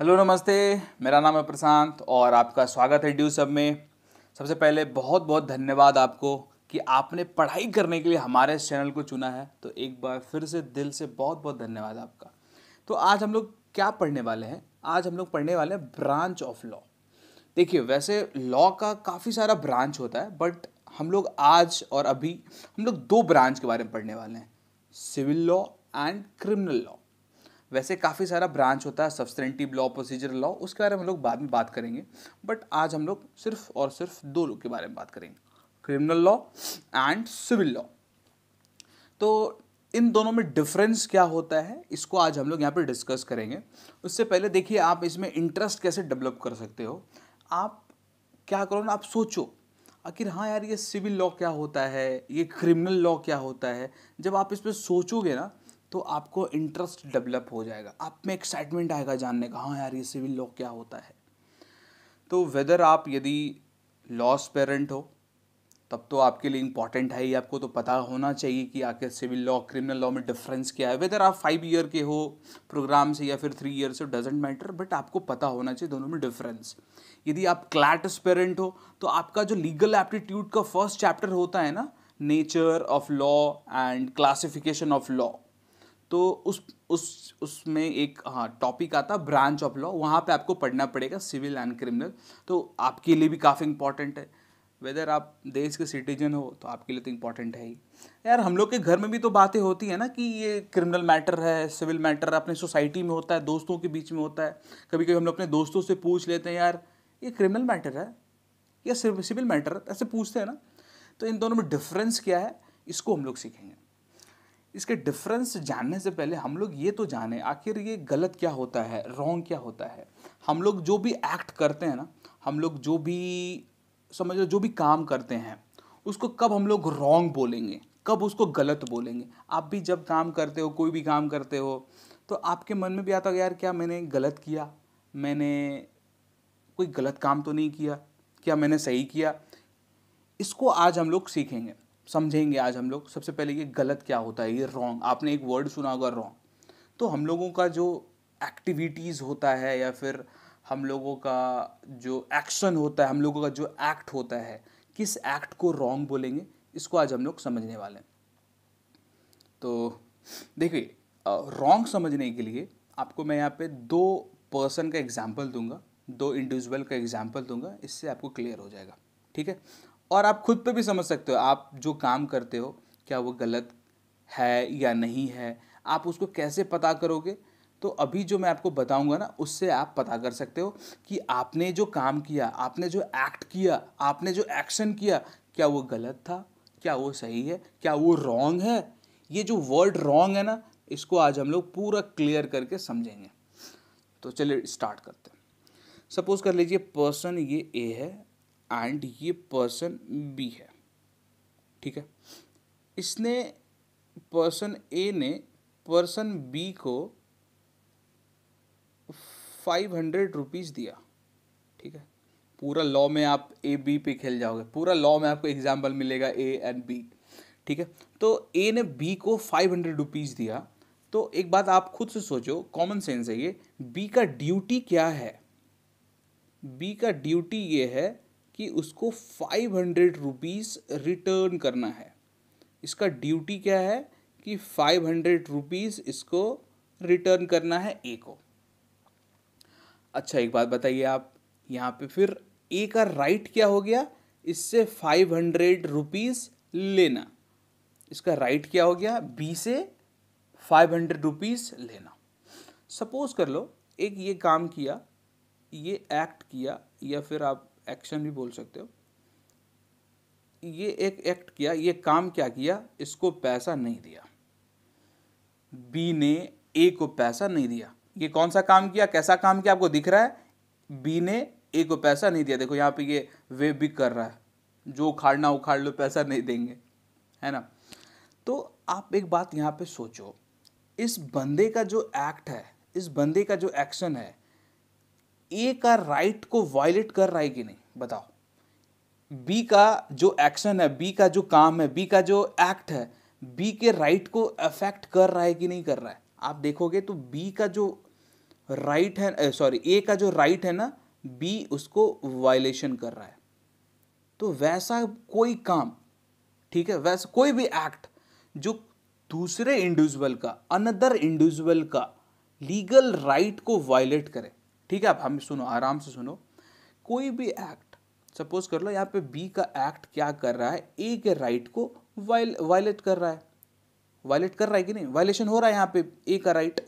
hello नमस्ते मेरा नाम है प्रशांत और आपका स्वागत है ड्यू सब में सबसे पहले बहुत बहुत धन्यवाद आपको कि आपने पढ़ाई करने के लिए हमारे इस चैनल को चुना है तो एक बार फिर से दिल से बहुत बहुत धन्यवाद आपका तो आज हम लोग क्या पढ़ने वाले हैं आज हम लोग पढ़ने वाले हैं ब्रांच ऑफ लॉ देखिए वैसे लॉ का काफ़ी सारा ब्रांच होता है बट हम लोग आज और अभी हम लोग दो ब्रांच के बारे में पढ़ने वाले हैं civil law and criminal law वैसे काफ़ी सारा ब्रांच होता है सब्सटेंटिव लॉ प्रोसीजर लॉ उसके बारे में हम लोग बाद में बात करेंगे बट आज हम लोग सिर्फ और सिर्फ दो के बारे में बात करेंगे criminal law and civil law तो इन दोनों में डिफरेंस क्या होता है इसको आज हम लोग यहाँ पर डिस्कस करेंगे उससे पहले देखिए आप इसमें इंटरेस्ट कैसे डेवलप कर सकते हो आप क्या करो ना आप सोचो आखिर हाँ यार ये सिविल लॉ क्या होता है ये क्रिमिनल लॉ क्या होता है जब आप इस पर सोचोगे ना तो आपको इंटरेस्ट डेवलप हो जाएगा आप में एक्साइटमेंट आएगा जानने का हाँ यार ये सिविल लॉ क्या होता है तो वेदर आप यदि लॉस पेरेंट हो तब तो आपके लिए इम्पॉर्टेंट है ये आपको तो पता होना चाहिए कि आखिर सिविल लॉ क्रिमिनल लॉ में डिफरेंस क्या है वेदर आप फाइव ईयर के हो प्रोग्राम से या फिर थ्री ईयर से डजेंट मैटर बट आपको पता होना चाहिए दोनों में डिफरेंस यदि आप क्लैटस पेरेंट हो तो आपका जो लीगल एप्टीट्यूड का फर्स्ट चैप्टर होता है ना nature of law and classification of law तो उस उस उसमें एक हाँ टॉपिक आता ब्रांच ऑफ लॉ वहाँ पे आपको पढ़ना पड़ेगा सिविल एंड क्रिमिनल तो आपके लिए भी काफ़ी इंपॉर्टेंट है वेदर आप देश के सिटीजन हो तो आपके लिए तो इम्पॉर्टेंट है ही यार हम लोग के घर में भी तो बातें होती है ना कि ये क्रिमिनल मैटर है सिविल मैटर है अपने सोसाइटी में होता है दोस्तों के बीच में होता है कभी कभी हम लोग अपने दोस्तों से पूछ लेते हैं यार ये क्रिमिनल मैटर है या सिविल मैटर ऐसे पूछते हैं ना तो इन दोनों में डिफरेंस क्या है इसको हम लोग सीखेंगे इसके डिफरेंस जानने से पहले हम लोग ये तो जाने आखिर ये गलत क्या होता है रॉन्ग क्या होता है हम लोग जो भी एक्ट करते हैं ना हम लोग जो भी समझ लो जो भी काम करते हैं उसको कब हम लोग रॉन्ग बोलेंगे कब उसको गलत बोलेंगे आप भी जब काम करते हो कोई भी काम करते हो तो आपके मन में भी आता है यार क्या मैंने गलत किया मैंने कोई गलत काम तो नहीं किया क्या मैंने सही किया इसको आज हम लोग सीखेंगे समझेंगे आज हम लोग सबसे पहले ये गलत क्या होता है ये रॉन्ग आपने एक वर्ड सुना होगा रॉन्ग तो हम लोगों का जो एक्टिविटीज़ होता है या फिर हम लोगों का जो एक्शन होता है हम लोगों का जो एक्ट होता है किस एक्ट को रॉन्ग बोलेंगे इसको आज हम लोग समझने वाले हैं तो देखिए रॉन्ग समझने के लिए आपको मैं यहाँ पे दो पर्सन का एग्जाम्पल दूंगा दो इंडिविजुअल का एग्जाम्पल दूंगा इससे आपको क्लियर हो जाएगा ठीक है और आप खुद पे भी समझ सकते हो आप जो काम करते हो क्या वो गलत है या नहीं है आप उसको कैसे पता करोगे तो अभी जो मैं आपको बताऊंगा ना उससे आप पता कर सकते हो कि आपने जो काम किया आपने जो एक्ट किया आपने जो एक्शन किया क्या वो गलत था क्या वो सही है क्या वो रॉन्ग है ये जो वर्ड रॉन्ग है ना इसको आज हम लोग पूरा क्लियर करके समझेंगे तो चलिए स्टार्ट करते हैं सपोज कर लीजिए पर्सन ये ए है एंड ये पर्सन बी है ठीक है इसने पर्सन ए ने पर्सन बी को फाइव हंड्रेड रुपीज़ दिया ठीक है पूरा लॉ में आप ए बी पे खेल जाओगे पूरा लॉ में आपको एग्जाम्पल मिलेगा ए एंड बी ठीक है तो ए ने बी को फाइव हंड्रेड रुपीज़ दिया तो एक बात आप खुद से सोचो कॉमन सेंस है ये बी का ड्यूटी क्या है बी का ड्यूटी ये है कि उसको फाइव हंड्रेड रुपीज़ रिटर्न करना है इसका ड्यूटी क्या है कि फाइव हंड्रेड रुपीज़ इसको रिटर्न करना है ए को अच्छा एक बात बताइए आप यहाँ पे फिर ए का राइट क्या हो गया इससे फाइव हंड्रेड रुपीज़ लेना इसका राइट क्या हो गया बी से फाइव हंड्रेड रुपीज़ लेना सपोज़ कर लो एक ये काम किया ये एक्ट किया या फिर आप एक्शन भी बोल सकते हो ये एक एक्ट किया ये काम क्या किया इसको पैसा नहीं दिया बी ने ए को पैसा नहीं दिया ये कौन सा काम किया कैसा काम किया आपको दिख रहा है बी ने ए को पैसा नहीं दिया देखो यहाँ पे ये वे भी कर रहा है जो उखाड़ना उखाड़ लो पैसा नहीं देंगे है ना तो आप एक बात यहाँ पे सोचो इस बंदे का जो एक्ट है इस बंदे का जो एक्शन है ए का राइट को वायलेट कर रहा है कि नहीं बताओ बी का जो एक्शन है बी का जो काम है बी का जो एक्ट है बी के राइट को अफेक्ट कर रहा है कि नहीं कर रहा है आप देखोगे तो बी का जो राइट है सॉरी ए का जो राइट है ना बी उसको वायलेशन कर रहा है तो वैसा कोई काम ठीक है वैसा कोई भी एक्ट जो दूसरे इंडिविजुअल का अनदर इंडिविजुअल का लीगल राइट को वायलेट करे ठीक है आप हम सुनो आराम से सुनो कोई भी एक्ट सपोज कर लो यहाँ पे बी का एक्ट क्या कर रहा है ए के राइट को वायल वायलेट कर रहा है वायलेट कर रहा है कि नहीं वायलेशन हो रहा है यहाँ पे ए का राइट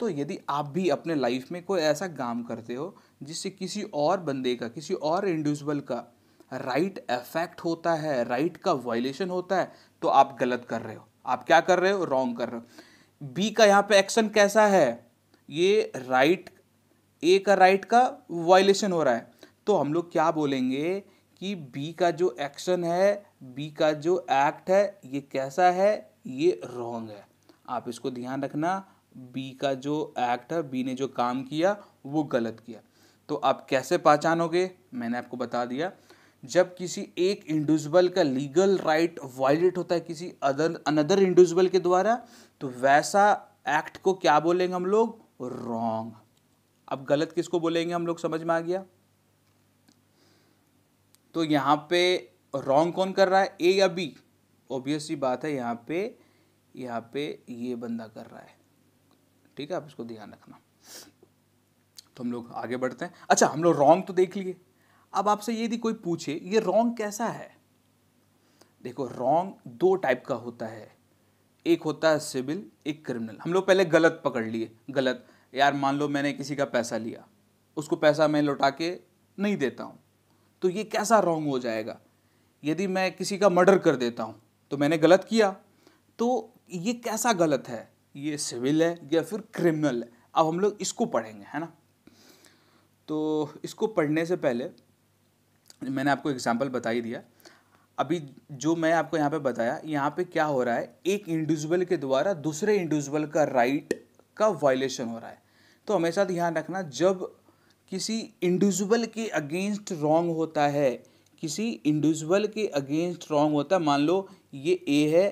तो यदि आप भी अपने लाइफ में कोई ऐसा काम करते हो जिससे किसी और बंदे का किसी और इंडिविजुअल का राइट right अफेक्ट होता है राइट right का वायलेशन होता है तो आप गलत कर रहे हो आप क्या कर रहे हो रॉन्ग कर रहे हो बी का यहाँ पे एक्शन कैसा है ये राइट right ए का राइट का वायलेशन हो रहा है तो हम लोग क्या बोलेंगे कि बी का जो एक्शन है बी का जो एक्ट है ये कैसा है ये रॉन्ग है आप इसको ध्यान रखना बी का जो एक्ट है बी ने जो काम किया वो गलत किया तो आप कैसे पहचानोगे मैंने आपको बता दिया जब किसी एक इंडिविजुअल का लीगल राइट वायलेट होता है किसी अदर अनदर इंडिविजुअल के द्वारा तो वैसा एक्ट को क्या बोलेंगे हम लोग रॉन्ग अब गलत किसको बोलेंगे हम लोग समझ में आ गया तो यहाँ पे रॉन्ग कौन कर रहा है ए या बी ऑब्वियस सी बात है यहाँ पे यहाँ पे ये बंदा कर रहा है ठीक है आप इसको ध्यान रखना तो हम लोग आगे बढ़ते हैं अच्छा हम लोग रॉन्ग तो देख लिए अब आपसे यदि कोई पूछे ये रॉन्ग कैसा है देखो रॉन्ग दो टाइप का होता है एक होता है सिविल एक क्रिमिनल हम लोग पहले गलत पकड़ लिए गलत यार मान लो मैंने किसी का पैसा लिया उसको पैसा मैं लौटा के नहीं देता हूँ तो ये कैसा रॉन्ग हो जाएगा यदि मैं किसी का मर्डर कर देता हूँ तो मैंने गलत किया तो ये कैसा गलत है ये सिविल है या फिर क्रिमिनल है अब हम लोग इसको पढ़ेंगे है ना तो इसको पढ़ने से पहले मैंने आपको एग्जाम्पल बता ही दिया अभी जो मैं आपको यहाँ पे बताया यहाँ पे क्या हो रहा है एक इंडिविजुअल के द्वारा दूसरे इंडिविजुअल का राइट का वायलेशन हो रहा है तो हमेशा ध्यान रखना जब किसी इंडिविजुअल के अगेंस्ट रॉन्ग होता है किसी इंडिविजुअल के अगेंस्ट रॉन्ग होता है मान लो ये ए है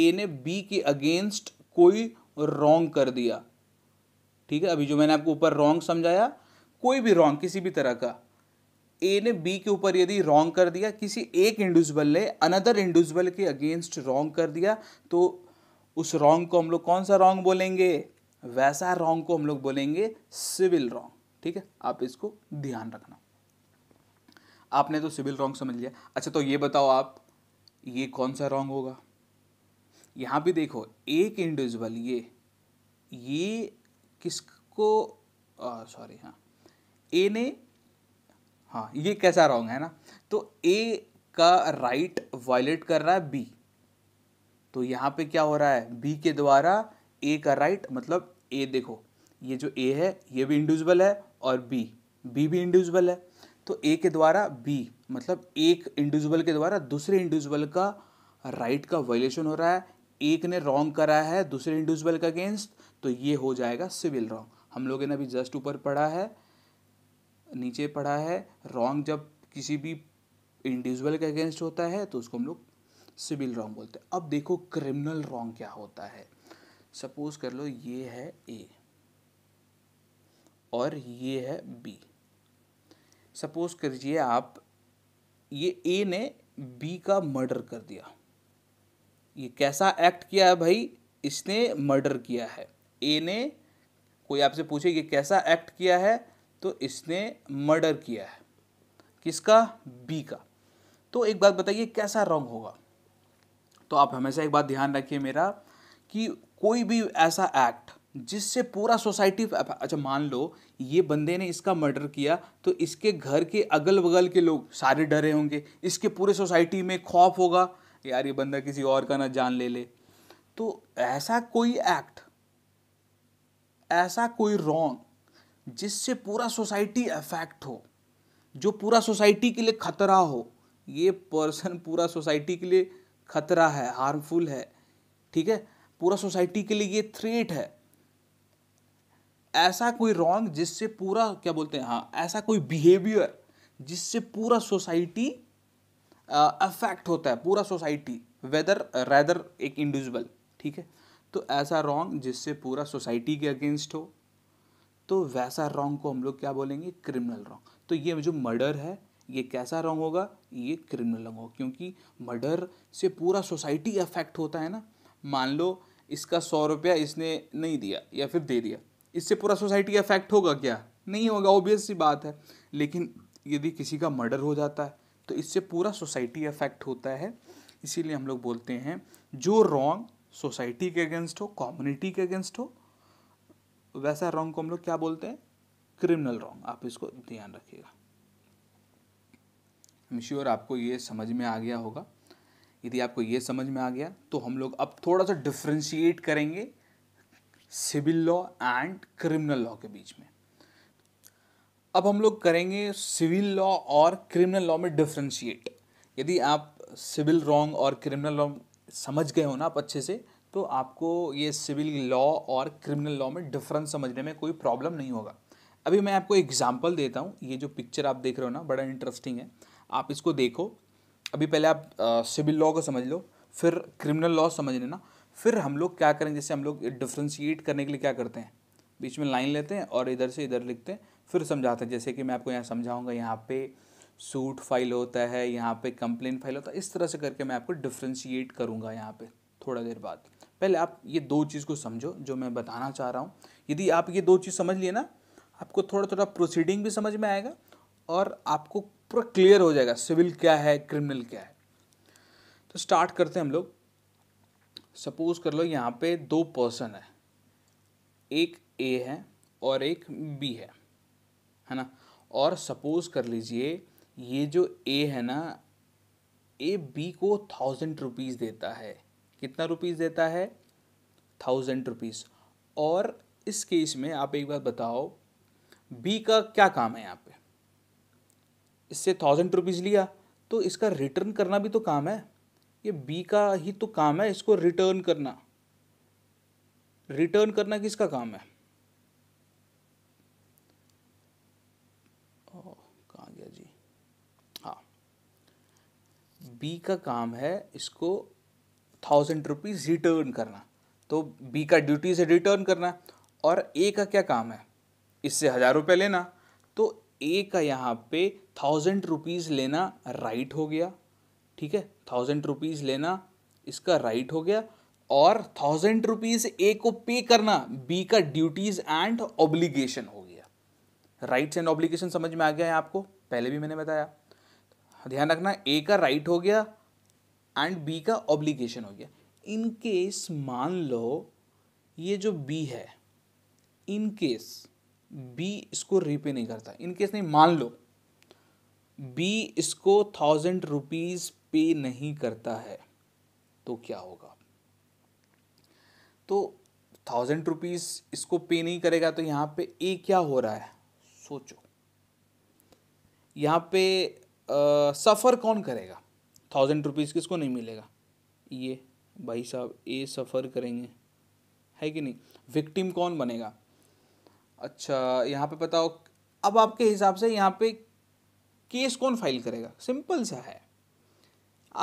ए ने बी के अगेंस्ट कोई रॉन्ग कर दिया ठीक है अभी जो मैंने आपको ऊपर रॉन्ग समझाया कोई भी रॉन्ग किसी भी तरह का ए ने बी के ऊपर यदि रॉन्ग कर दिया किसी एक इंडिविजुअल ने अनदर इंडिविजुअल के अगेंस्ट रॉन्ग कर दिया तो उस रॉन्ग को हम लोग कौन सा रॉन्ग बोलेंगे वैसा रॉन्ग को हम लोग बोलेंगे सिविल रॉन्ग ठीक है आप इसको ध्यान रखना आपने तो सिविल रॉन्ग समझ लिया अच्छा तो ये बताओ आप ये कौन सा रॉन्ग होगा यहाँ भी देखो एक इंडिविजुअल ये ये किसको सॉरी हाँ ए ने हाँ ये कैसा रॉन्ग है ना तो ए का राइट वायलेट कर रहा है बी तो यहाँ पे क्या हो रहा है बी के द्वारा ए का राइट मतलब ए देखो ये जो ए है ये भी इंडिविजुअल है और बी बी भी इंडिविजुअल है तो ए के द्वारा बी मतलब एक इंडिविजुअल के द्वारा दूसरे इंडिविजुअल का राइट का वायलेशन हो रहा है एक ने रॉन्ग करा है दूसरे इंडिविजुअल का अगेंस्ट तो ये हो जाएगा सिविल रॉन्ग हम लोगों ने अभी जस्ट ऊपर पढ़ा है नीचे पढ़ा है रॉन्ग जब किसी भी इंडिविजुअल के अगेंस्ट होता है तो उसको हम लोग सिविल रॉन्ग बोलते हैं अब देखो क्रिमिनल रॉन्ग क्या होता है सपोज कर लो ये है ए और ये है बी सपोज करिए आप ये ए ने बी का मर्डर कर दिया ये कैसा एक्ट किया है भाई इसने मर्डर किया है ए ने कोई आपसे पूछे ये कैसा एक्ट किया है तो इसने मर्डर किया है किसका बी का तो एक बात बताइए कैसा रॉन्ग होगा तो आप हमेशा एक बात ध्यान रखिए मेरा कि कोई भी ऐसा एक्ट जिससे पूरा सोसाइटी अच्छा मान लो ये बंदे ने इसका मर्डर किया तो इसके घर के अगल बगल के लोग सारे डरे होंगे इसके पूरे सोसाइटी में खौफ होगा यार ये बंदा किसी और का ना जान ले ले तो ऐसा कोई एक्ट ऐसा कोई रॉन्ग जिससे पूरा सोसाइटी अफेक्ट हो जो पूरा सोसाइटी के लिए खतरा हो ये पर्सन पूरा सोसाइटी के लिए खतरा है हार्मफुल है ठीक है पूरा सोसाइटी के लिए ये थ्रेट है ऐसा कोई रॉन्ग जिससे पूरा क्या बोलते हैं हाँ ऐसा कोई बिहेवियर जिससे पूरा सोसाइटी अफेक्ट होता है पूरा सोसाइटी वेदर रैदर एक इंडिविजुअल ठीक है तो ऐसा रॉन्ग जिससे पूरा सोसाइटी के अगेंस्ट हो तो वैसा रॉन्ग को हम लोग क्या बोलेंगे क्रिमिनल रॉन्ग तो ये जो मर्डर है ये कैसा रॉन्ग होगा ये क्रिमिनल रॉन्ग होगा क्योंकि मर्डर से पूरा सोसाइटी अफेक्ट होता है ना मान लो इसका सौ रुपया इसने नहीं दिया या फिर दे दिया इससे पूरा सोसाइटी अफेक्ट होगा क्या नहीं होगा ओबियस सी बात है लेकिन यदि किसी का मर्डर हो जाता है तो इससे पूरा सोसाइटी अफेक्ट होता है इसीलिए हम लोग बोलते हैं जो रॉन्ग सोसाइटी के अगेंस्ट हो कम्युनिटी के अगेंस्ट हो वैसा रॉन्ग को हम लोग क्या बोलते हैं क्रिमिनल रॉन्ग आप इसको ध्यान रखिएगा मिश्योर श्योर आपको ये समझ में आ गया होगा यदि आपको ये समझ में आ गया तो हम लोग अब थोड़ा सा डिफ्रेंशिएट करेंगे civil law and criminal law के बीच में अब हम लोग करेंगे सिविल लॉ और क्रिमिनल लॉ में डिफ्रेंशिएट यदि आप सिविल रॉन्ग और क्रिमिनल लॉ समझ गए हो ना आप अच्छे से तो आपको ये सिविल लॉ और क्रिमिनल लॉ में डिफरेंस समझने में कोई प्रॉब्लम नहीं होगा अभी मैं आपको एग्जाम्पल देता हूँ ये जो पिक्चर आप देख रहे हो ना बड़ा इंटरेस्टिंग है आप इसको देखो अभी पहले आप सिविल लॉ को समझ लो फिर क्रिमिनल लॉ समझ लेना फिर हम लोग क्या करेंगे जैसे हम लोग डिफ्रेंशिएट करने के लिए क्या करते हैं बीच में लाइन लेते हैं और इधर से इधर लिखते हैं फिर समझाते हैं जैसे कि मैं आपको यहाँ समझाऊँगा यहाँ पे सूट फाइल होता है यहाँ पे कंप्लेन फाइल होता है इस तरह से करके मैं आपको डिफ्रेंशिएट करूँगा यहाँ पे थोड़ा देर बाद पहले आप ये दो चीज़ को समझो जो मैं बताना चाह रहा हूँ यदि आप ये दो चीज़ समझ लिए ना आपको थोड़ा थोड़ा प्रोसीडिंग भी समझ में आएगा और आपको पूरा क्लियर हो जाएगा सिविल क्या है क्रिमिनल क्या है तो स्टार्ट करते हैं हम लोग सपोज कर लो यहाँ पे दो पर्सन है एक ए है और एक बी है है ना और सपोज कर लीजिए ये जो ए है ना ए बी को थाउजेंड रुपीज़ देता है कितना रुपीज़ देता है थाउजेंड रुपीज़ और इस केस में आप एक बार बताओ बी का क्या काम है यहाँ इससे थाउजेंड रुपीज़ लिया तो इसका रिटर्न करना भी तो काम है ये बी का ही तो काम है इसको रिटर्न करना रिटर्न करना किसका काम है कहाँ गया जी हाँ बी का काम है इसको थाउजेंड रुपीज़ रिटर्न करना तो बी का ड्यूटी से रिटर्न करना और ए का क्या काम है इससे हज़ार रुपये लेना तो ए का यहाँ पे थाउजेंड रुपीज़ लेना राइट हो गया ठीक है थाउजेंड रुपीज़ लेना इसका राइट हो गया और थाउजेंड रुपीज़ ए को पे करना बी का ड्यूटीज़ एंड ऑब्लिगेशन हो गया राइट्स एंड ऑब्लिगेशन समझ में आ गया है आपको पहले भी मैंने बताया ध्यान रखना ए का राइट हो गया एंड बी का ऑब्लिगेशन हो गया इन केस मान लो ये जो बी है इन केस बी इसको रीपे नहीं करता इनकेस नहीं मान लो बी इसको थाउजेंड रुपीज़ पे नहीं करता है तो क्या होगा तो थाउजेंड रुपीज़ इसको पे नहीं करेगा तो यहां पे ए क्या हो रहा है सोचो यहां पे सफ़र कौन करेगा थाउजेंड रुपीज़ किसको नहीं मिलेगा ये भाई साहब ए सफ़र करेंगे है कि नहीं विक्टिम कौन बनेगा अच्छा यहाँ पे बताओ अब आपके हिसाब से यहाँ पे केस कौन फाइल करेगा सिंपल सा है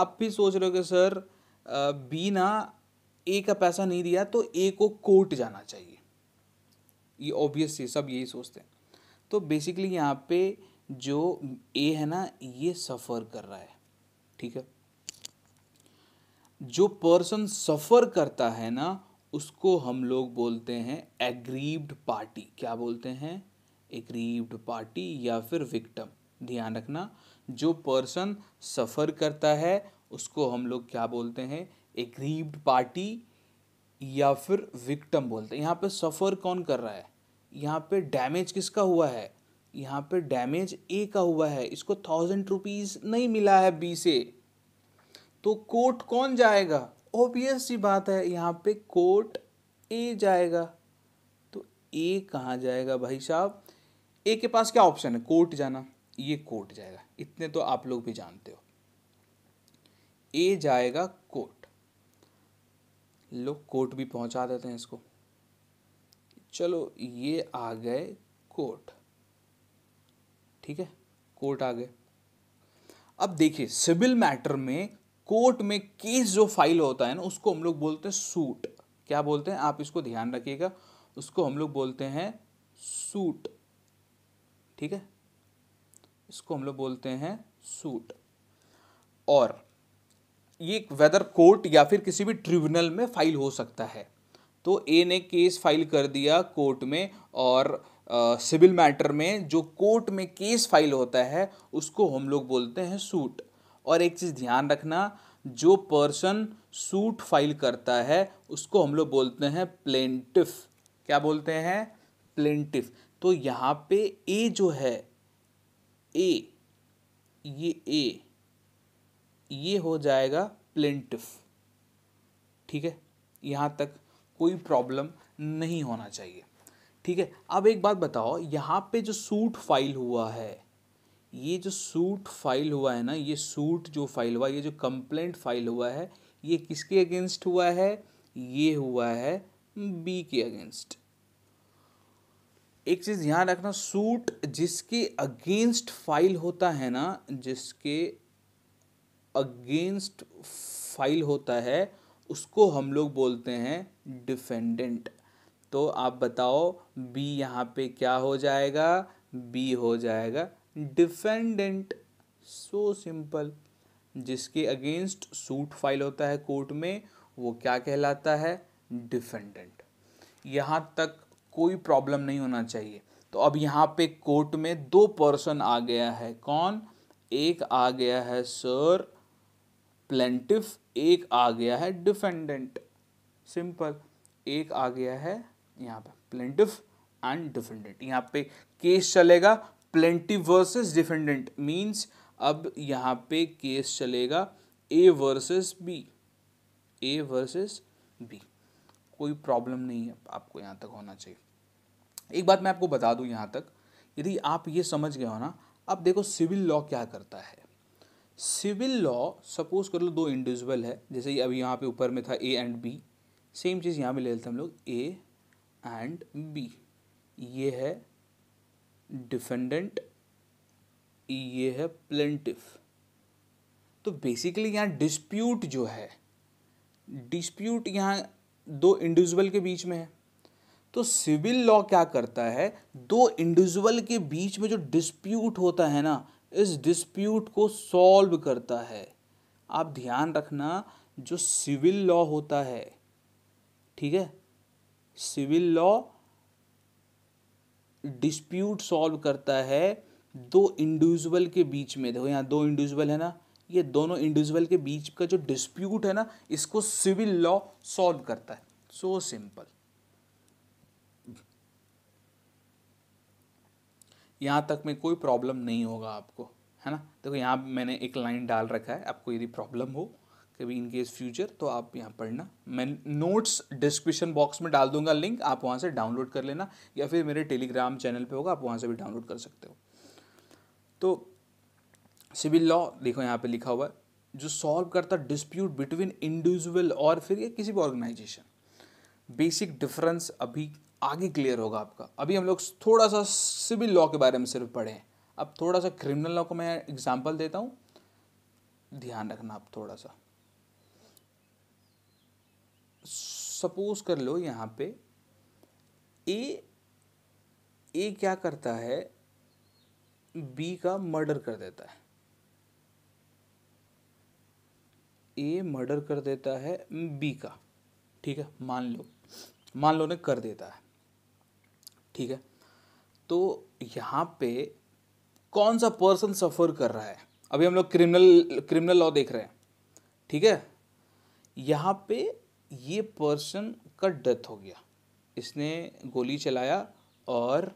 आप भी सोच रहे हो कि सर बी ना ए का पैसा नहीं दिया तो ए को कोर्ट जाना चाहिए ये ऑब्वियस ही सब यही सोचते हैं तो बेसिकली यहाँ पे जो ए है ना ये सफ़र कर रहा है ठीक है जो पर्सन सफ़र करता है ना उसको हम लोग बोलते हैं एग्रीव्ड पार्टी क्या बोलते हैं एग्रीव्ड पार्टी या फिर विक्टम ध्यान रखना जो पर्सन सफ़र करता है उसको हम लोग क्या बोलते हैं एग्रीव्ड पार्टी या फिर विक्टम बोलते हैं यहाँ पे सफ़र कौन कर रहा है यहाँ पे डैमेज किसका हुआ है यहाँ पे डैमेज ए का हुआ है इसको थाउजेंड रुपीज़ नहीं मिला है बी से तो कोर्ट कौन जाएगा ऑब्वियस सी बात है यहाँ पे कोट ए जाएगा तो ए कहाँ जाएगा भाई साहब ए के पास क्या ऑप्शन है कोर्ट जाना ये कोर्ट जाएगा इतने तो आप लोग भी जानते हो ए जाएगा कोर्ट लोग कोर्ट भी पहुंचा देते हैं इसको चलो ये आ गए कोर्ट ठीक है कोर्ट आ गए अब देखिए सिविल मैटर में कोर्ट में केस जो फाइल होता है ना उसको हम लोग बोलते हैं सूट क्या बोलते हैं आप इसको ध्यान रखिएगा उसको हम लोग बोलते हैं सूट ठीक है इसको हम लोग बोलते हैं सूट और ये वेदर कोर्ट या फिर किसी भी ट्रिब्यूनल में फाइल हो सकता है तो ए ने केस फाइल कर दिया कोर्ट में और सिविल मैटर में जो कोर्ट में केस फाइल होता है उसको हम लोग बोलते हैं सूट और एक चीज़ ध्यान रखना जो पर्सन सूट फाइल करता है उसको हम लोग बोलते हैं प्लेंटिफ क्या बोलते हैं प्लेंटिफ तो यहाँ पे ए जो है ए ये ए ये हो जाएगा प्लेंटिफ ठीक है यहाँ तक कोई प्रॉब्लम नहीं होना चाहिए ठीक है अब एक बात बताओ यहाँ पे जो सूट फाइल हुआ है ये जो सूट फाइल हुआ है ना ये सूट जो फाइल हुआ ये जो कंप्लेंट फाइल हुआ है ये किसके अगेंस्ट हुआ है ये हुआ है बी के अगेंस्ट एक चीज़ ध्यान रखना सूट जिसके अगेंस्ट फाइल होता है ना जिसके अगेंस्ट फाइल होता है उसको हम लोग बोलते हैं डिफेंडेंट तो आप बताओ बी यहाँ पे क्या हो जाएगा बी हो जाएगा डिफेंडेंट सो सिंपल जिसके अगेंस्ट सूट फाइल होता है कोर्ट में वो क्या कहलाता है डिफेंडेंट यहाँ तक कोई प्रॉब्लम नहीं होना चाहिए तो अब यहाँ पे कोर्ट में दो पर्सन आ गया है कौन एक आ गया है सर प्लेंटिफ एक आ गया है डिफेंडेंट सिंपल एक आ गया है यहाँ पे प्लेंटिफ एंड डिफेंडेंट यहाँ पे केस चलेगा प्लेंटी वर्सेस डिफेंडेंट मीन्स अब यहाँ पे केस चलेगा A versus B A versus B कोई प्रॉब्लम नहीं है आपको यहाँ तक होना चाहिए एक बात मैं आपको बता दूँ यहाँ तक यदि आप ये समझ गए हो ना अब देखो सिविल लॉ क्या करता है सिविल लॉ सपोज कर लो दो इंडिविजुअल है जैसे अभी यहाँ पे ऊपर में था ए एंड बी सेम चीज़ यहाँ पे ले लेते हम लोग ए एंड बी ये है डिफेंडेंट ये है प्लेंटिफ तो बेसिकली यहाँ डिस्प्यूट जो है डिस्प्यूट यहाँ दो इंडिविजुअल के बीच में है तो सिविल लॉ क्या करता है दो इंडिविजुअल के बीच में जो डिस्प्यूट होता है ना इस डिस्प्यूट को सॉल्व करता है आप ध्यान रखना जो सिविल लॉ होता है ठीक है सिविल लॉ डिस्प्यूट सॉल्व करता है दो इंडिविजुअल के बीच में देखो यहाँ दो इंडिविजुअल है ना ये दोनों इंडिविजुअल के बीच का जो डिस्प्यूट है ना इसको सिविल लॉ सॉल्व करता है सो so सिंपल यहाँ तक में कोई प्रॉब्लम नहीं होगा आपको है ना देखो यहाँ मैंने एक लाइन डाल रखा है आपको यदि प्रॉब्लम हो कभी इन केस फ्यूचर तो आप यहाँ पढ़ना मैं नोट्स डिस्क्रिप्शन बॉक्स में डाल दूंगा लिंक आप वहाँ से डाउनलोड कर लेना या फिर मेरे टेलीग्राम चैनल पे होगा आप वहाँ से भी डाउनलोड कर सकते हो तो सिविल लॉ देखो यहाँ पे लिखा हुआ है जो सॉल्व करता डिस्प्यूट बिटवीन इंडिविजुअल और फिर या किसी भी ऑर्गेनाइजेशन बेसिक डिफरेंस अभी आगे क्लियर होगा आपका अभी हम लोग थोड़ा सा सिविल लॉ के बारे में सिर्फ पढ़े हैं अब थोड़ा सा क्रिमिनल लॉ को मैं एग्जाम्पल देता हूँ ध्यान रखना आप थोड़ा सा सपोज कर लो यहाँ पे ए ए क्या करता है बी का मर्डर कर देता है ए मर्डर कर देता है बी का ठीक है मान लो मान लो ने कर देता है ठीक है तो यहाँ पे कौन सा पर्सन सफ़र कर रहा है अभी हम लोग क्रिमिनल क्रिमिनल लॉ देख रहे हैं ठीक है यहाँ पे ये पर्सन का डेथ हो गया इसने गोली चलाया और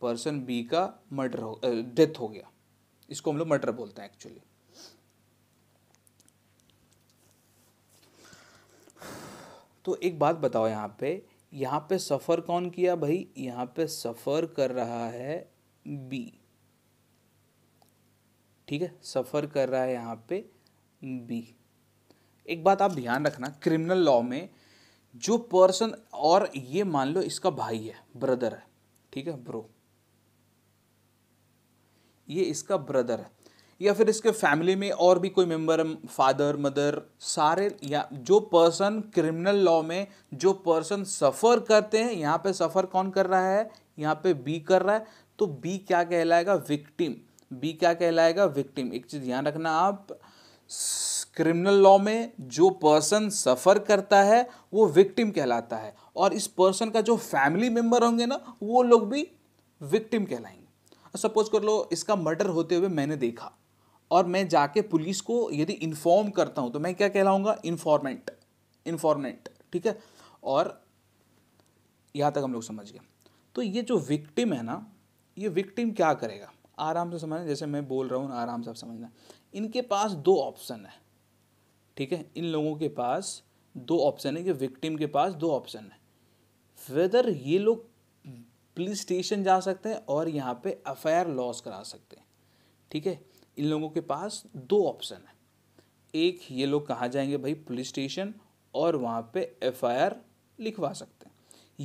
पर्सन बी का मर्डर हो डेथ हो गया इसको हम लोग मर्डर बोलते हैं एक्चुअली तो एक बात बताओ यहाँ पे यहाँ पे सफ़र कौन किया भाई यहाँ पे सफ़र कर रहा है बी ठीक है सफ़र कर रहा है यहाँ पे बी एक बात आप ध्यान रखना क्रिमिनल लॉ में जो पर्सन और ये मान लो इसका भाई है ब्रदर है ठीक है ब्रो ये इसका ब्रदर है या फिर इसके फैमिली में और भी कोई मेंबर फादर मदर सारे या जो पर्सन क्रिमिनल लॉ में जो पर्सन सफ़र करते हैं यहाँ पे सफ़र कौन कर रहा है यहाँ पे बी कर रहा है तो बी क्या कहलाएगा विक्टिम बी क्या कहलाएगा विक्टिम एक चीज़ ध्यान रखना आप क्रिमिनल लॉ में जो पर्सन सफ़र करता है वो विक्टिम कहलाता है और इस पर्सन का जो फैमिली मेम्बर होंगे ना वो लोग भी विक्टिम कहलाएंगे सपोज कर लो इसका मर्डर होते हुए मैंने देखा और मैं जाके पुलिस को यदि इन्फॉर्म करता हूँ तो मैं क्या कहलाऊँगा इन्फॉर्मेंट इन्फॉर्मेंट ठीक है और यहाँ तक हम लोग समझ गए तो ये जो विक्टिम है ना ये विक्टिम क्या करेगा आराम से समझना जैसे मैं बोल रहा हूँ आराम से आप समझना इनके पास दो ऑप्शन है ठीक है इन लोगों के पास दो ऑप्शन है कि विक्टिम के पास दो ऑप्शन है वेदर ये लोग पुलिस स्टेशन जा सकते हैं और यहाँ पे एफ आई लॉस करा सकते हैं ठीक है इन लोगों के पास दो ऑप्शन है एक ये लोग कहाँ जाएंगे भाई पुलिस स्टेशन और वहाँ पे एफ लिखवा सकते हैं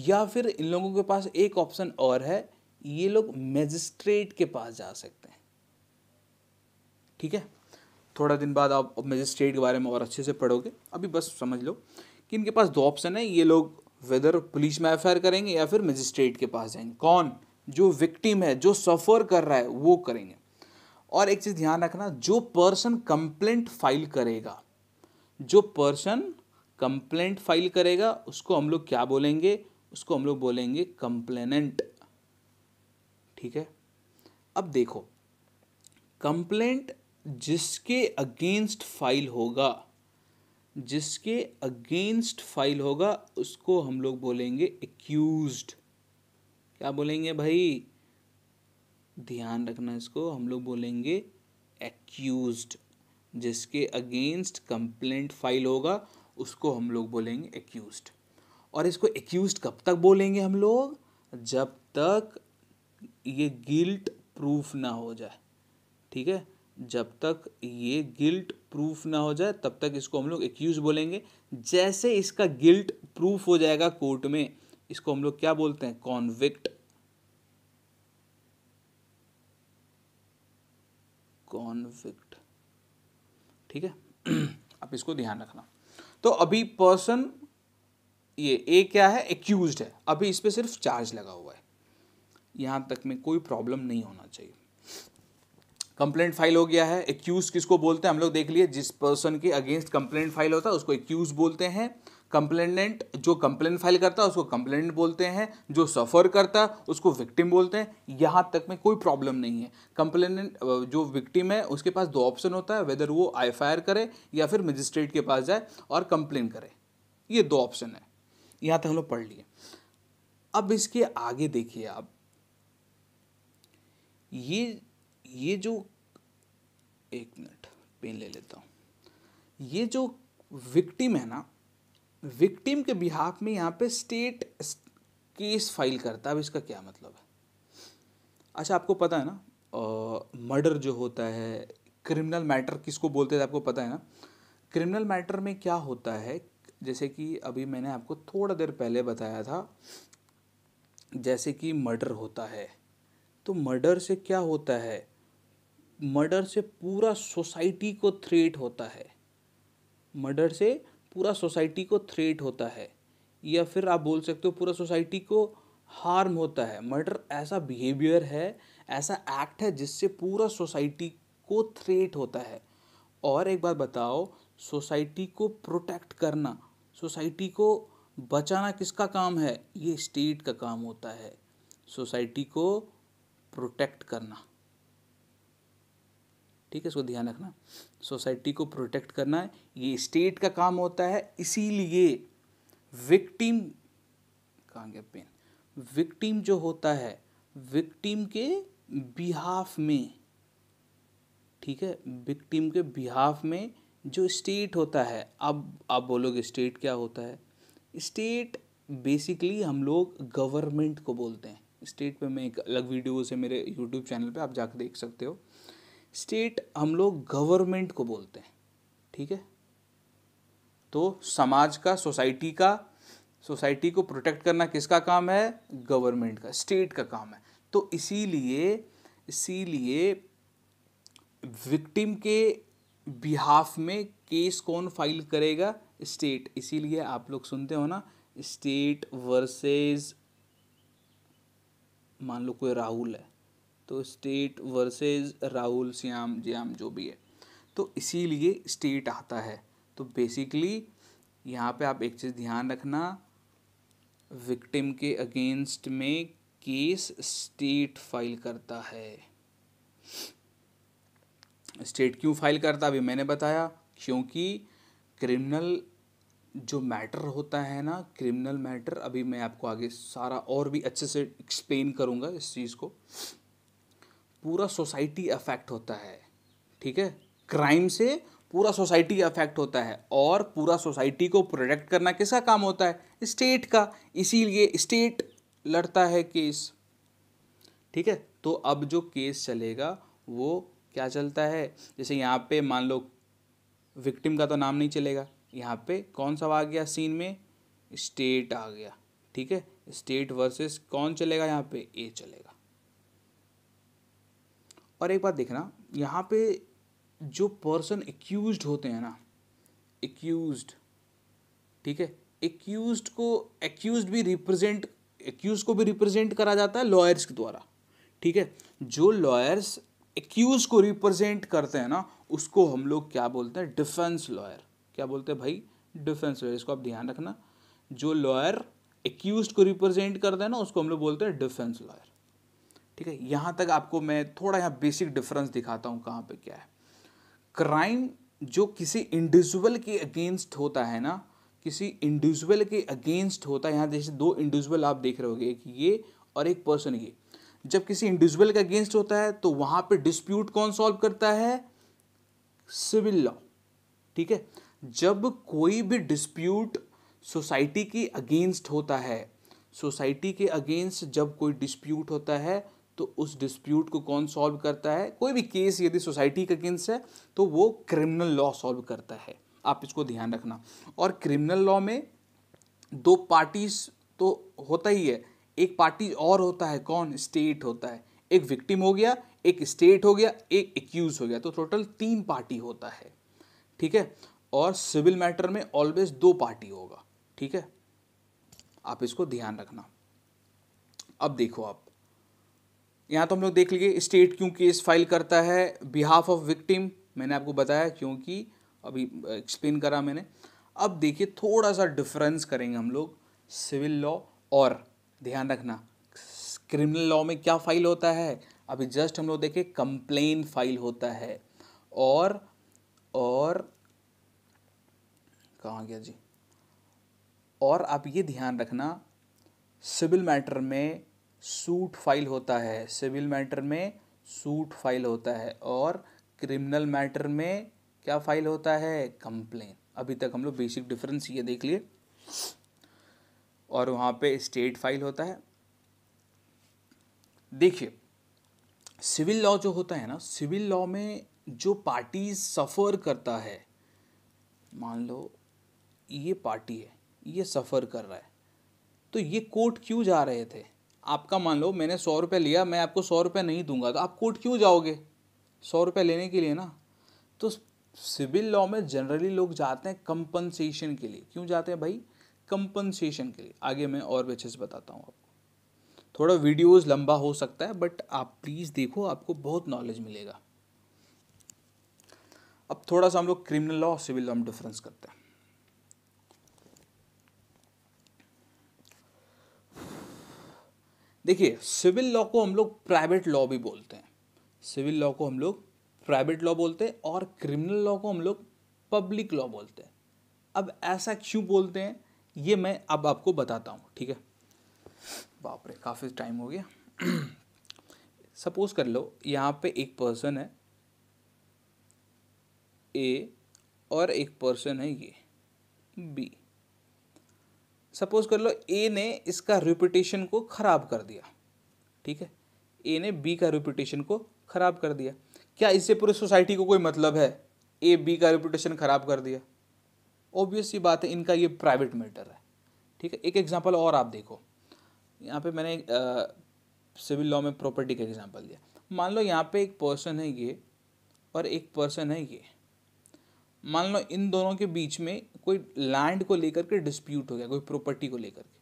या फिर इन लोगों के पास एक ऑप्शन और है ये लोग मैजिस्ट्रेट के पास जा सकते हैं ठीक है थोड़ा दिन बाद आप मजिस्ट्रेट के बारे में और अच्छे से पढ़ोगे अभी बस समझ लो कि इनके पास दो ऑप्शन है ये लोग वेदर पुलिस में एफ करेंगे या फिर मजिस्ट्रेट के पास जाएंगे कौन जो विक्टिम है जो सफ़र कर रहा है वो करेंगे और एक चीज़ ध्यान रखना जो पर्सन कंप्लेंट फाइल करेगा जो पर्सन कंप्लेंट फाइल करेगा उसको हम लोग क्या बोलेंगे उसको हम लोग बोलेंगे कंप्लेनेंट ठीक है अब देखो कंप्लेंट जिसके अगेंस्ट फाइल होगा जिसके अगेंस्ट फाइल होगा उसको हम लोग बोलेंगे एक्यूज्ड क्या बोलेंगे भाई ध्यान रखना इसको हम लोग बोलेंगे एक्यूज्ड जिसके अगेंस्ट कंप्लेंट फाइल होगा उसको हम लोग बोलेंगे एक्यूज्ड और इसको एक्यूज कब तक बोलेंगे हम लोग जब तक ये गिल्ट प्रूफ ना हो जाए ठीक है जब तक ये गिल्ट प्रूफ ना हो जाए तब तक इसको हम लोग एक्यूज बोलेंगे जैसे इसका गिल्ट प्रूफ हो जाएगा कोर्ट में इसको हम लोग क्या बोलते हैं कॉन्विक्ट कॉन्विक्ट ठीक है आप इसको ध्यान रखना तो अभी पर्सन ये ए क्या है एक्यूज है अभी इस पर सिर्फ चार्ज लगा हुआ है यहां तक में कोई प्रॉब्लम नहीं होना चाहिए कंप्लेंट फाइल हो गया है एक्यूज किसको बोलते हैं हम लोग देख लिए जिस पर्सन के अगेंस्ट कंप्लेंट फाइल होता है उसको एक्यूज बोलते हैं कंप्लेनेंट जो कंप्लेन फाइल करता है उसको कंप्लेनेंट बोलते हैं जो सफ़र करता है उसको विक्टिम बोलते हैं यहाँ तक में कोई प्रॉब्लम नहीं है कंप्लेनेंट जो विक्टिम है उसके पास दो ऑप्शन होता है वेदर वो आई करे या फिर मजिस्ट्रेट के पास जाए और कंप्लेन करे ये दो ऑप्शन है यहाँ तक हम लोग पढ़ लिए अब इसके आगे देखिए आप ये ये जो एक मिनट पेन ले लेता हूँ ये जो विक्टिम है ना विक्टिम के बिहाफ में यहाँ पे स्टेट केस फाइल करता है अब इसका क्या मतलब है अच्छा आपको पता है ना मर्डर जो होता है क्रिमिनल मैटर किसको बोलते थे आपको पता है ना क्रिमिनल मैटर में क्या होता है जैसे कि अभी मैंने आपको थोड़ा देर पहले बताया था जैसे कि मर्डर होता है तो मर्डर से क्या होता है मर्डर से पूरा सोसाइटी को थ्रेट होता है मर्डर से पूरा सोसाइटी को थ्रेट होता है या फिर आप बोल सकते हो पूरा सोसाइटी को हार्म होता है मर्डर ऐसा बिहेवियर है ऐसा एक्ट है जिससे पूरा सोसाइटी को थ्रेट होता है और एक बात बताओ सोसाइटी को प्रोटेक्ट करना सोसाइटी को बचाना किसका काम है ये स्टेट का काम होता है सोसाइटी को प्रोटेक्ट करना ठीक है इसको ध्यान रखना सोसाइटी को प्रोटेक्ट करना है ये स्टेट का काम होता है इसीलिए विक्टिम कहाँ गया पेन विक्टिम जो होता है विक्टिम के बिहाफ में ठीक है विक्टिम के बिहाफ में जो स्टेट होता है अब आप बोलोगे स्टेट क्या होता है स्टेट बेसिकली हम लोग गवर्नमेंट को बोलते हैं स्टेट पे मैं एक अलग वीडियो से मेरे यूट्यूब चैनल पे आप जाकर देख सकते हो स्टेट हम लोग गवर्नमेंट को बोलते हैं ठीक है तो समाज का सोसाइटी का सोसाइटी को प्रोटेक्ट करना किसका काम है गवर्नमेंट का स्टेट का काम है तो इसीलिए इसीलिए विक्टिम के बिहाफ में केस कौन फाइल करेगा स्टेट इसीलिए आप लोग सुनते हो ना स्टेट वर्सेस मान लो कोई राहुल है तो स्टेट वर्सेस राहुल श्याम ज्याम जो भी है तो इसीलिए स्टेट आता है तो बेसिकली यहाँ पे आप एक चीज़ ध्यान रखना विक्टिम के अगेंस्ट में केस स्टेट फाइल करता है स्टेट क्यों फाइल करता अभी मैंने बताया क्योंकि क्रिमिनल जो मैटर होता है ना क्रिमिनल मैटर अभी मैं आपको आगे सारा और भी अच्छे से एक्सप्लेन करूँगा इस चीज़ को पूरा सोसाइटी अफेक्ट होता है ठीक है क्राइम से पूरा सोसाइटी अफेक्ट होता है और पूरा सोसाइटी को प्रोटेक्ट करना किसका काम होता है स्टेट का इसीलिए स्टेट लड़ता है केस ठीक है तो अब जो केस चलेगा वो क्या चलता है जैसे यहाँ पे मान लो विक्टिम का तो नाम नहीं चलेगा यहाँ पे कौन सा आ गया सीन में स्टेट आ गया ठीक है स्टेट वर्सेस कौन चलेगा यहाँ पे ए चलेगा और एक बात देखना यहाँ पे जो पर्सन एक्यूज होते हैं ना एक्यूज ठीक है एक्यूज को एक्यूज भी रिप्रेजेंट एक्यूज को भी रिप्रेजेंट करा जाता है लॉयर्स के द्वारा ठीक है जो लॉयर्स एक्यूज को रिप्रेजेंट करते हैं ना उसको हम लोग क्या बोलते हैं डिफेंस लॉयर क्या बोलते हैं भाई डिफेंस लॉयर इसको आप ध्यान रखना जो लॉयर एक्यूज को रिप्रेजेंट करते हैं ना उसको हम लोग बोलते हैं डिफेंस लॉयर ठीक है यहाँ तक आपको मैं थोड़ा यहाँ बेसिक डिफरेंस दिखाता हूँ कहाँ पे क्या है क्राइम जो किसी इंडिविजुअल के अगेंस्ट होता है ना किसी इंडिविजुअल के अगेंस्ट होता है यहाँ जैसे दो इंडिविजुअल आप देख रहे होगे एक ये और एक पर्सन ये जब किसी इंडिविजुअल के अगेंस्ट होता है तो वहाँ पर डिस्प्यूट कौन सॉल्व करता है सिविल लॉ ठीक है जब कोई भी डिस्प्यूट सोसाइटी के अगेंस्ट होता है सोसाइटी के अगेंस्ट जब कोई डिस्प्यूट होता है तो उस डिस्प्यूट को कौन सॉल्व करता है कोई भी केस यदि सोसाइटी का अगेंस्ट है तो वो क्रिमिनल लॉ सॉल्व करता है आप इसको ध्यान रखना और क्रिमिनल लॉ में दो पार्टीज तो होता ही है एक पार्टी और होता है कौन स्टेट होता है एक विक्टिम हो गया एक स्टेट हो गया एक एक्यूज हो गया तो टोटल तीन पार्टी होता है ठीक है और सिविल मैटर में ऑलवेज दो पार्टी होगा ठीक है आप इसको ध्यान रखना अब देखो आप यहाँ तो हम लोग देख लीजिए स्टेट क्यों केस फाइल करता है बिहाफ ऑफ विक्टिम मैंने आपको बताया क्योंकि अभी एक्सप्लेन करा मैंने अब देखिए थोड़ा सा डिफरेंस करेंगे हम लोग सिविल लॉ और ध्यान रखना क्रिमिनल लॉ में क्या फाइल होता है अभी जस्ट हम लोग देखें कंप्लेन फाइल होता है और और कहाँ गया जी और आप ये ध्यान रखना सिविल मैटर में सूट फाइल होता है सिविल मैटर में सूट फाइल होता है और क्रिमिनल मैटर में क्या फाइल होता है कंप्लेन अभी तक हम लोग बेसिक डिफरेंस ये देख लिए और वहाँ पे स्टेट फाइल होता है देखिए सिविल लॉ जो होता है ना सिविल लॉ में जो पार्टी सफ़र करता है मान लो ये पार्टी है ये सफ़र कर रहा है तो ये कोर्ट क्यों जा रहे थे आपका मान लो मैंने सौ रुपये लिया मैं आपको सौ रुपये नहीं दूंगा तो आप कोर्ट क्यों जाओगे सौ रुपये लेने के लिए ना तो सिविल लॉ में जनरली लोग जाते हैं कंपनसेशन के लिए क्यों जाते हैं भाई कंपनसेशन के लिए आगे मैं और से बताता हूँ आपको थोड़ा वीडियोज़ लंबा हो सकता है बट आप प्लीज़ देखो आपको बहुत नॉलेज मिलेगा अब थोड़ा सा हम लोग क्रिमिनल लॉ और सिविल लॉ में डिफरेंस करते हैं देखिए सिविल लॉ को हम लोग प्राइवेट लॉ भी बोलते हैं सिविल लॉ को हम लोग प्राइवेट लॉ बोलते हैं और क्रिमिनल लॉ को हम लोग पब्लिक लॉ बोलते हैं अब ऐसा क्यों बोलते हैं ये मैं अब आपको बताता हूँ ठीक है बाप रे काफ़ी टाइम हो गया सपोज कर लो यहाँ पे एक पर्सन है ए और एक पर्सन है ये बी सपोज कर लो ए ने इसका रिपीटेशन को ख़राब कर दिया ठीक है ए ने बी का रिपीटेशन को ख़राब कर दिया क्या इससे पूरी सोसाइटी को कोई मतलब है ए बी का रिपीटेशन ख़राब कर दिया ऑब्वियस ही बात है इनका ये प्राइवेट मैटर है ठीक है एक एग्जांपल और आप देखो यहाँ पे मैंने सिविल लॉ में प्रॉपर्टी का एग्जांपल दिया मान लो यहाँ पे एक पर्सन है ये और एक पर्सन है ये मान लो इन दोनों के बीच में कोई लैंड को लेकर के डिस्प्यूट हो गया कोई प्रॉपर्टी को लेकर के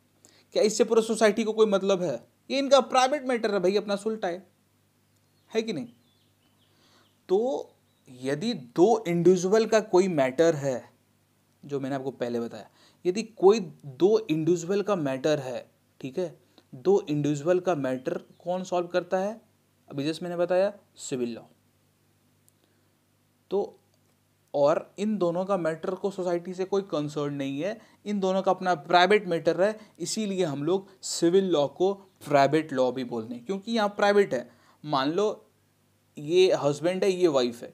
क्या इससे पूरा सोसाइटी को कोई मतलब है ये इनका प्राइवेट मैटर है भाई अपना सुलटा है है कि नहीं तो यदि दो इंडिविजुअल का कोई मैटर है जो मैंने आपको पहले बताया यदि कोई दो इंडिविजुअल का मैटर है ठीक है दो इंडिविजुअल का मैटर कौन सॉल्व करता है अभी जैसे मैंने बताया सिविल लॉ तो और इन दोनों का मैटर को सोसाइटी से कोई कंसर्न नहीं है इन दोनों का अपना प्राइवेट मैटर है इसीलिए हम लोग सिविल लॉ को प्राइवेट लॉ भी बोलते हैं क्योंकि यहाँ प्राइवेट है मान लो ये हस्बैंड है ये वाइफ है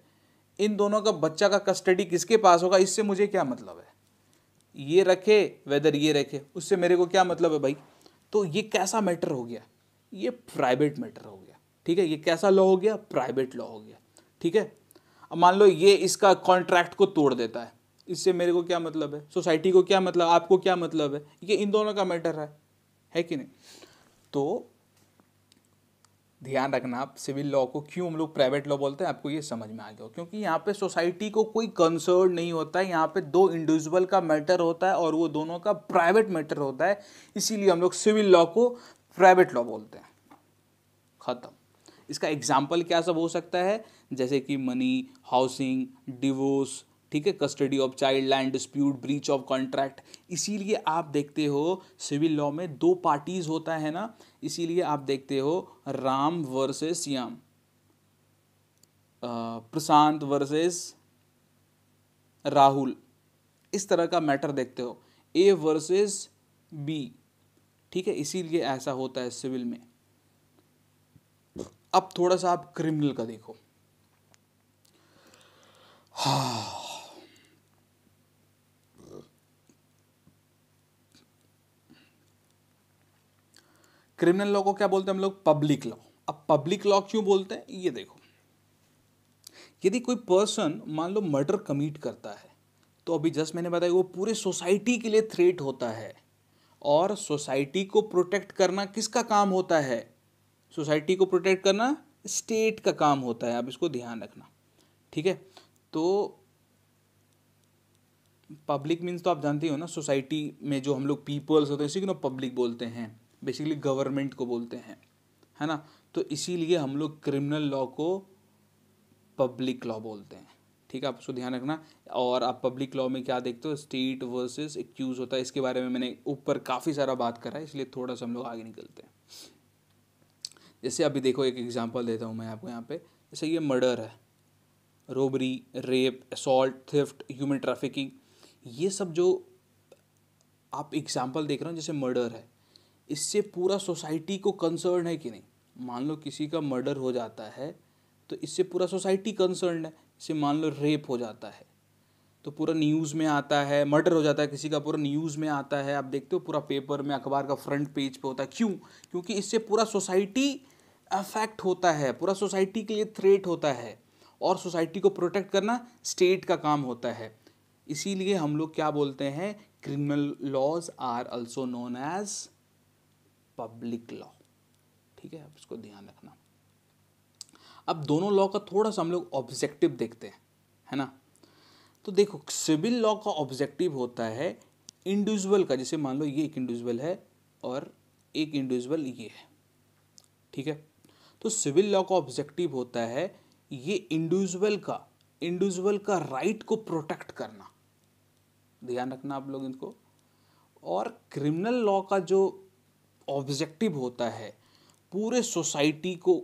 इन दोनों का बच्चा का कस्टडी किसके पास होगा इससे मुझे क्या मतलब है ये रखे वेदर ये रखे उससे मेरे को क्या मतलब है भाई तो ये कैसा मैटर हो गया ये प्राइवेट मैटर हो गया ठीक है ये कैसा लॉ हो गया प्राइवेट लॉ हो गया ठीक है मान लो ये इसका कॉन्ट्रैक्ट को तोड़ देता है इससे मेरे को क्या मतलब है सोसाइटी को क्या मतलब आपको क्या मतलब है ये इन दोनों का मैटर है है कि नहीं तो ध्यान रखना आप सिविल लॉ को क्यों हम लोग प्राइवेट लॉ बोलते हैं आपको ये समझ में आ गया क्योंकि यहाँ पे सोसाइटी को कोई कंसर्न नहीं होता है यहाँ पे दो इंडिविजुअल का मैटर होता है और वो दोनों का प्राइवेट मैटर होता है इसीलिए हम लोग सिविल लॉ को प्राइवेट लॉ बोलते हैं ख़त्म इसका एग्जाम्पल क्या सब हो सकता है जैसे कि मनी हाउसिंग डिवोर्स ठीक है custody of child land dispute breach of contract इसीलिए आप देखते हो सिविल लॉ में दो पार्टीज होता है ना इसीलिए आप देखते हो राम वर्सेस श्याम प्रशांत वर्सेस राहुल इस तरह का मैटर देखते हो ए वर्सेस बी ठीक है इसीलिए ऐसा होता है सिविल में अब थोड़ा सा आप क्रिमिनल का देखो क्रिमिनल लॉ को क्या बोलते हैं हम लोग पब्लिक लॉ अब पब्लिक लॉ क्यों बोलते हैं ये देखो यदि कोई पर्सन मान लो मर्डर कमिट करता है तो अभी जस्ट मैंने बताया वो पूरे सोसाइटी के लिए थ्रेट होता है और सोसाइटी को प्रोटेक्ट करना किसका काम होता है सोसाइटी को प्रोटेक्ट करना स्टेट का काम होता है आप इसको ध्यान रखना ठीक है तो पब्लिक मीन्स तो आप जानते हो ना सोसाइटी में जो हम लोग पीपल्स होते हैं इसी को ना पब्लिक बोलते हैं बेसिकली गवर्नमेंट को बोलते हैं है ना तो इसीलिए हम लोग क्रिमिनल लॉ को पब्लिक लॉ बोलते हैं ठीक है आप उसको ध्यान रखना और आप पब्लिक लॉ में क्या देखते हो स्टेट वर्सेस एक्यूज होता है इसके बारे में मैंने ऊपर काफ़ी सारा बात करा है इसलिए थोड़ा सा हम लोग आगे निकलते हैं जैसे अभी देखो एक एग्जांपल देता हूँ मैं आपको यहाँ पे जैसे ये मर्डर है robbery rape assault theft human trafficking ये सब जो आप एग्जाम्पल देख रहे हो जैसे मर्डर है इससे पूरा सोसाइटी को कंसर्न है कि नहीं मान लो किसी का मर्डर हो जाता है तो इससे पूरा सोसाइटी कंसर्न है इससे मान लो रेप हो जाता है तो पूरा न्यूज़ में आता है मर्डर हो जाता है किसी का पूरा न्यूज़ में आता है आप देखते हो पूरा पेपर में अखबार का फ्रंट पेज पे होता है क्यों क्योंकि इससे पूरा सोसाइटी अफेक्ट होता है पूरा सोसाइटी के लिए थ्रेट होता है और सोसाइटी को प्रोटेक्ट करना स्टेट का काम होता है इसीलिए हम लोग क्या बोलते हैं criminal laws are also known as public law ठीक है अब इसको ध्यान रखना अब दोनों लॉ का थोड़ा सा हम लोग ऑब्जेक्टिव देखते हैं है ना तो देखो सिविल लॉ का ऑब्जेक्टिव होता है इंडिविजुअल का जैसे मान लो ये एक इंडिविजुअल है और एक इंडिविजुअल ये है ठीक है तो सिविल लॉ का ऑब्जेक्टिव होता है ये इंडिविजुअल का इंडिविजुअल का राइट को प्रोटेक्ट करना ध्यान रखना आप लोग इनको और क्रिमिनल लॉ का जो ऑब्जेक्टिव होता है पूरे सोसाइटी को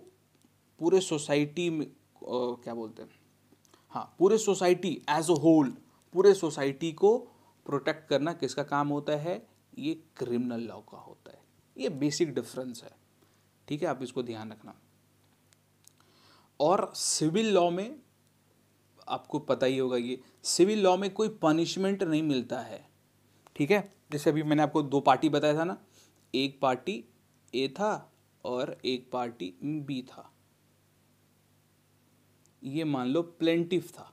पूरे सोसाइटी में क्या बोलते हैं हाँ पूरे सोसाइटी एज अ होल पूरे सोसाइटी को प्रोटेक्ट करना किसका काम होता है ये क्रिमिनल लॉ का होता है ये बेसिक डिफरेंस है ठीक है आप इसको ध्यान रखना और सिविल लॉ में आपको पता ही होगा ये सिविल लॉ में कोई पनिशमेंट नहीं मिलता है ठीक है जैसे अभी मैंने आपको दो पार्टी बताया था ना एक पार्टी ए था और एक पार्टी बी था ये मान लो प्लेंटिव था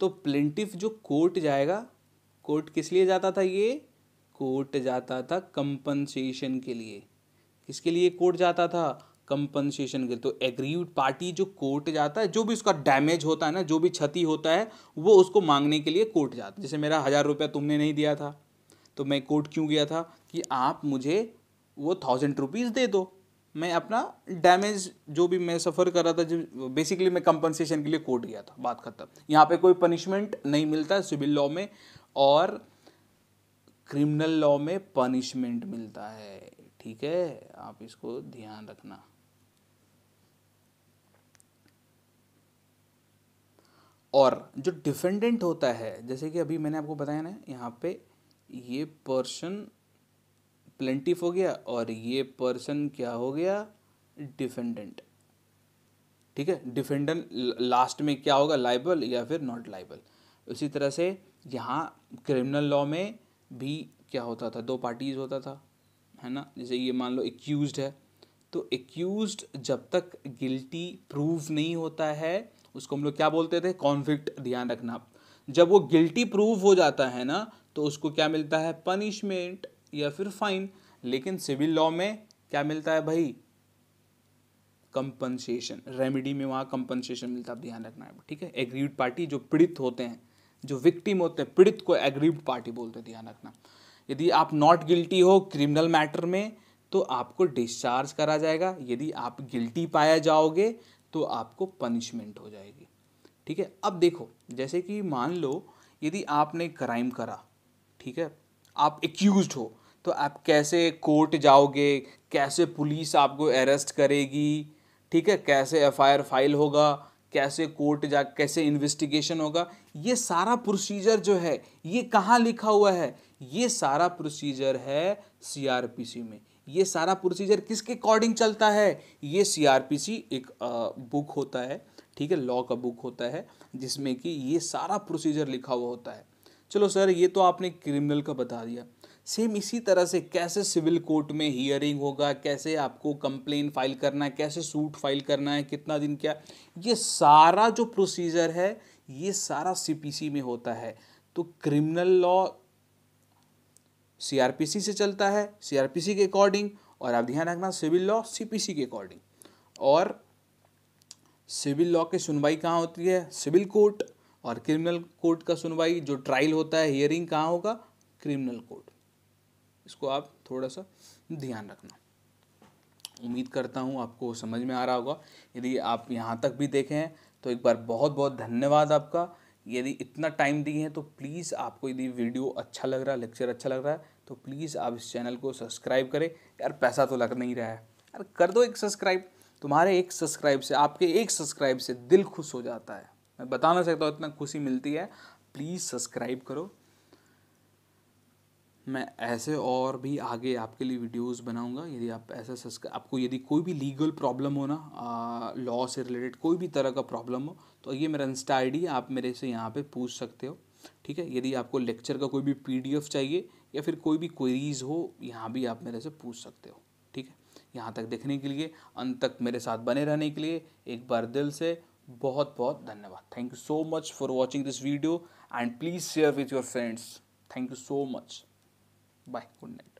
तो प्लेंटिव जो कोर्ट जाएगा कोर्ट किस लिए जाता था ये कोर्ट जाता था कंपनसेशन के लिए किसके लिए कोर्ट जाता था कंपनसेशन के तो एग्रीव पार्टी जो कोर्ट जाता है जो भी उसका डैमेज होता है ना जो भी क्षति होता है वो उसको मांगने के लिए कोर्ट जाता है जैसे मेरा हज़ार रुपया तुमने नहीं दिया था तो मैं कोर्ट क्यों गया था कि आप मुझे वो थाउजेंड रुपीज़ दे दो मैं अपना डैमेज जो भी मैं सफ़र कर रहा था जो बेसिकली मैं कंपनसेशन के लिए कोर्ट गया था बात ख़त्म यहाँ पे कोई पनिशमेंट नहीं मिलता सिविल लॉ में और क्रिमिनल लॉ में पनिशमेंट मिलता है ठीक है आप इसको ध्यान रखना और जो डिफेंडेंट होता है जैसे कि अभी मैंने आपको बताया ना यहाँ पे ये पर्सन प्लेंटिफ हो गया और ये पर्सन क्या हो गया डिफेंडेंट ठीक है डिफेंडेंट लास्ट में क्या होगा लाइबल या फिर नॉट लाइबल उसी तरह से यहाँ क्रिमिनल लॉ में भी क्या होता था दो पार्टीज होता था है ना जैसे ये मान लो एक्यूज है तो एक्यूज जब तक गिल्टी प्रूव नहीं होता है उसको हम लोग क्या बोलते थे कॉन्फ्लिक्ट ध्यान रखना जब वो गिल्टी प्रूव हो जाता है ना तो उसको क्या मिलता है पनिशमेंट या फिर फाइन लेकिन सिविल लॉ में क्या मिलता है भाई कंपनसेशन रेमेडी में वहाँ कंपनसेशन मिलता है आप ध्यान रखना है ठीक है एग्रीव पार्टी जो पीड़ित होते हैं जो विक्टिम होते हैं पीड़ित को एग्रीव पार्टी बोलते हैं ध्यान रखना यदि आप नॉट गिल्टी हो क्रिमिनल मैटर में तो आपको डिस्चार्ज करा जाएगा यदि आप गिल्टी पाया जाओगे तो आपको पनिशमेंट हो जाएगी ठीक है अब देखो जैसे कि मान लो यदि आपने क्राइम करा ठीक है आप एक्यूज हो तो आप कैसे कोर्ट जाओगे कैसे पुलिस आपको अरेस्ट करेगी ठीक है कैसे एफ फाइल होगा कैसे कोर्ट जा कैसे इन्वेस्टिगेशन होगा ये सारा प्रोसीजर जो है ये कहाँ लिखा हुआ है ये सारा प्रोसीजर है सीआरपीसी में ये सारा प्रोसीजर किसके अकॉर्डिंग चलता है ये सीआरपीसी एक बुक होता है ठीक है लॉ का बुक होता है जिसमें कि ये सारा प्रोसीजर लिखा हुआ होता है चलो सर ये तो आपने क्रिमिनल का बता दिया सेम इसी तरह से कैसे सिविल कोर्ट में हियरिंग होगा कैसे आपको कंप्लेन फाइल करना है कैसे सूट फाइल करना है कितना दिन क्या ये सारा जो प्रोसीजर है ये सारा सीपीसी में होता है तो क्रिमिनल लॉ सीआरपीसी से चलता है सीआरपीसी के अकॉर्डिंग और आप ध्यान रखना सिविल लॉ सीपीसी के अकॉर्डिंग और सिविल लॉ की सुनवाई कहाँ होती है सिविल कोर्ट और क्रिमिनल कोर्ट का सुनवाई जो ट्रायल होता है हियरिंग कहाँ होगा क्रिमिनल कोर्ट इसको आप थोड़ा सा ध्यान रखना उम्मीद करता हूँ आपको समझ में आ रहा होगा यदि आप यहाँ तक भी देखे हैं तो एक बार बहुत बहुत धन्यवाद आपका यदि इतना टाइम दिए हैं तो प्लीज़ आपको यदि वीडियो अच्छा, अच्छा लग रहा है लेक्चर अच्छा लग रहा है तो प्लीज़ आप इस चैनल को सब्सक्राइब करें यार पैसा तो लग नहीं रहा है यार कर दो एक सब्सक्राइब तुम्हारे एक सब्सक्राइब से आपके एक सब्सक्राइब से दिल खुश हो जाता है मैं बता ना सकता हूँ इतना खुशी मिलती है प्लीज़ सब्सक्राइब करो मैं ऐसे और भी आगे आपके लिए वीडियोस बनाऊंगा यदि आप ऐसा सब्सक्राइब आपको यदि कोई भी लीगल प्रॉब्लम हो ना लॉ से रिलेटेड कोई भी तरह का प्रॉब्लम हो तो ये मेरा इंस्टा आईडी आप मेरे से यहाँ पे पूछ सकते हो ठीक है यदि आपको लेक्चर का कोई भी पीडीएफ चाहिए या फिर कोई भी क्वेरीज हो यहाँ भी आप मेरे से पूछ सकते हो ठीक है यहाँ तक देखने के लिए अंत तक मेरे साथ बने रहने के लिए एक बार दिल से बहुत बहुत धन्यवाद thank you so much for watching this video and please share with your friends thank you so much bye good night